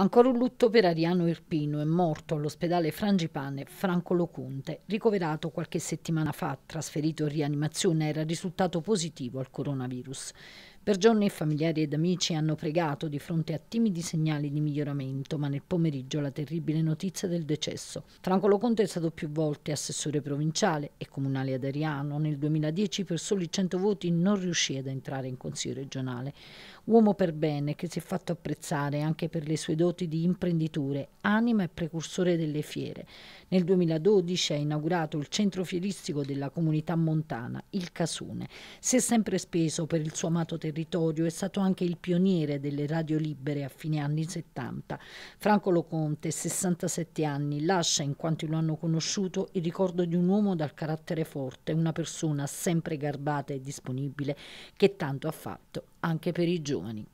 Ancora un lutto per Ariano Irpino, è morto all'ospedale Frangipane Franco Locunte, ricoverato qualche settimana fa, trasferito in rianimazione, era risultato positivo al coronavirus. Per giorni familiari ed amici hanno pregato di fronte a timidi segnali di miglioramento, ma nel pomeriggio la terribile notizia del decesso. Franco Loconte è stato più volte assessore provinciale e comunale ad Ariano. Nel 2010 per soli 100 voti non riuscì ad entrare in consiglio regionale. Uomo per bene che si è fatto apprezzare anche per le sue doti di imprenditore, anima e precursore delle fiere. Nel 2012 ha inaugurato il centro fieristico della comunità montana, il Casune. Si è sempre speso per il suo amato territorio territorio, è stato anche il pioniere delle radio libere a fine anni 70. Franco Loconte, 67 anni, lascia in quanti lo hanno conosciuto il ricordo di un uomo dal carattere forte, una persona sempre garbata e disponibile che tanto ha fatto anche per i giovani.